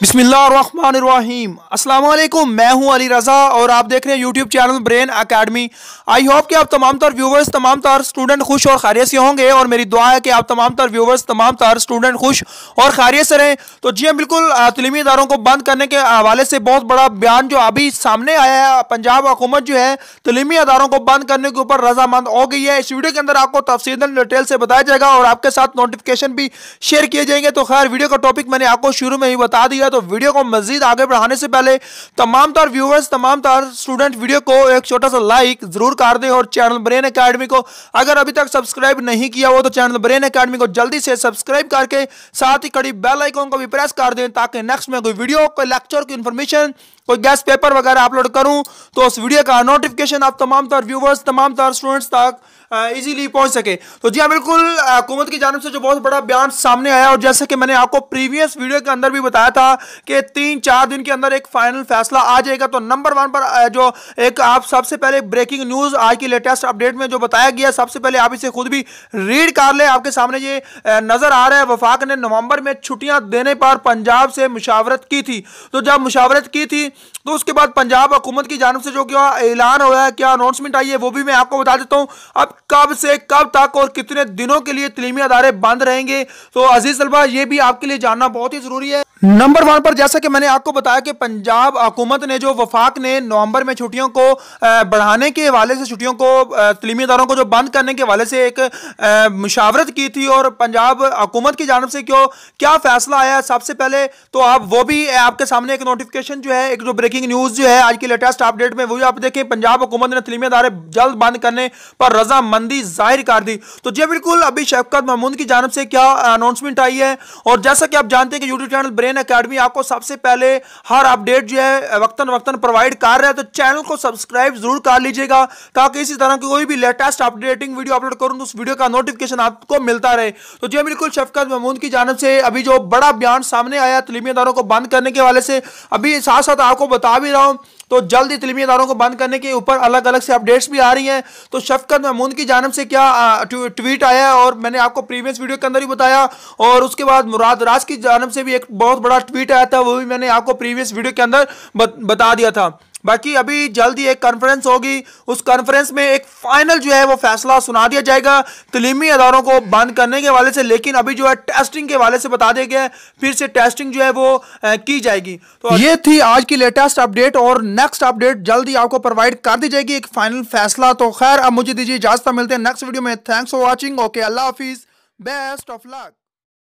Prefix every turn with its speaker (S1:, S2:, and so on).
S1: बिस्मिल्लाम असलम मैं हूं अली रज़ा और आप देख रहे हैं YouTube channel brain academy I hope कि आप तमाम तर व्यूवर्स तमाम तर स्टूडेंट खुश और खैरियत से होंगे और मेरी दुआ है कि आप तमाम तर व्यूवर्स तमाम तर स्टूडेंट खुश और खैरियत से रहें तो जी हम हाँ, बिल्कुल तलीमी इदारों को बंद करने के हवाले से बहुत बड़ा बयान जो अभी सामने आया है पंजाब हुकूमत जो है तलीमी इदारों को बंद करने के ऊपर रजामंद हो गई है इस वीडियो के अंदर आपको तफसील डिटेल से बताया जाएगा और आपके साथ नोटिफिकेशन भी शेयर किए जाएंगे तो खैर वीडियो का टॉपिक मैंने आपको शुरू में ही बता दिया दिया तो वीडियो को मजीद आगे बढ़ाने से पहले तमाम तार व्यूवर्स तमाम तार स्टूडेंट वीडियो को एक छोटा सा लाइक जरूर कर दें और चैनल ब्रेन अकेडमी को अगर अभी तक सब्सक्राइब नहीं किया हो तो चैनल ब्रेन अकेडमी को जल्दी से सब्सक्राइब करके साथ ही कड़ी बेल आइकॉन को भी प्रेस कर दें ताकि नेक्स्ट में कोई वीडियो कोई लेक्चर की इन्फॉर्मेशन कोई गैस पेपर वगैरह अपलोड करूं तो उस वीडियो का नोटिफिकेशन आप तमाम तार व्यूवर्स तमाम तार स्टूडेंट्स तक इजीली पहुंच सके तो जी हाँ बिल्कुल हुकूमत की जानब से जो बहुत बड़ा बयान सामने आया और जैसे कि मैंने आपको प्रीवियस वीडियो के अंदर भी बताया था कि तीन चार दिन के अंदर एक फाइनल फैसला आ जाएगा तो नंबर वन पर जो एक आप सबसे पहले ब्रेकिंग न्यूज आज की लेटेस्ट अपडेट में जो बताया गया सबसे पहले आप इसे खुद भी रीड कर ले आपके सामने ये नजर आ रहा है वफाक ने नवंबर में छुट्टियां देने पर पंजाब से मुशावरत की थी तो जब मुशावरत की थी तो उसके बाद पंजाब हुकूमत की जानब से जो क्या ऐलान हुआ है क्या अनाउंसमेंट आई है वो भी मैं आपको बता देता हूँ अब कब से कब तक और कितने दिनों के लिए तलीमी अदारे बंद रहेंगे तो अजीज तलबा ये भी आपके लिए जानना बहुत ही जरूरी है नंबर वन पर जैसा कि मैंने आपको बताया कि पंजाब हुकूमत ने जो वफाक ने नवंबर में छुट्टियों को बढ़ाने के हवाले से छुट्टियों को तलीमी इदारों को जो बंद करने के हवाले से एक मुशावरत की थी और पंजाब हुकूमत की जानब से क्यों क्या फैसला आया सबसे पहले तो आप वो भी आपके सामने एक नोटिफिकेशन जो है एक जो ब्रेकिंग न्यूज़ जो है आज की लेटेस्ट अपडेट में वो आप देखें पंजाब हुकूमत ने तलीमी इदारे जल्द बंद करने पर रजा मंदी जाहिर कर दी तो जी हाँ, बिल्कुल अभी शफकत महमूद की जानब से क्या अनाउंसमेंट आई है और जैसा कि आप जानते हैं कि यूट्यूब चैनल ब्रेन अकेडमी आपको सबसे पहले हर अपडेट जो है वक्ता वक्ता प्रोवाइड कर रहा है तो चैनल को सब्सक्राइब जरूर कर लीजिएगा ताकि इसी तरह की कोई भी लेटेस्ट अपडेटिंग वीडियो अपलोड करूँ तो उस वीडियो का नोटिफिकेशन आपको मिलता रहे तो जी हाँ, बिल्कुल शफकत महमूद की जानब से अभी जो बड़ा बयान सामने आया तलीमी इदारों को बंद करने के वाले से अभी साथ साथ आपको बता भी रहा हूँ तो जल्द ही तलीमी इदारों को बंद करने के ऊपर अलग अलग से अपडेट्स भी आ रही हैं तो शफकत महमूद की जानब से क्या ट्वीट आया है और मैंने आपको प्रीवियस वीडियो के अंदर ही बताया और उसके बाद मुराद राज की जानब से भी एक बहुत बड़ा ट्वीट आया था वो भी मैंने आपको प्रीवियस वीडियो के अंदर बता दिया था बाकी अभी जल्द ही एक कॉन्फ्रेंस होगी उस कॉन्फ्रेंस में एक फाइनल जो है वो फैसला सुना दिया जाएगा तलीमी अदारों को बंद करने के वाले से लेकिन अभी जो है टेस्टिंग के वाले से बता दिया गया फिर से टेस्टिंग जो है वो की जाएगी तो ये थी आज की लेटेस्ट अपडेट और नेक्स्ट अपडेट जल्द ही आपको प्रोवाइड कर दी जाएगी एक फाइनल फैसला तो खैर अब मुझे दीजिए इजाजत मिलते हैं नेक्स्ट वीडियो में थैंक्स फॉर वॉचिंग ओके अल्लाह हाफिज़ बेस्ट ऑफ लक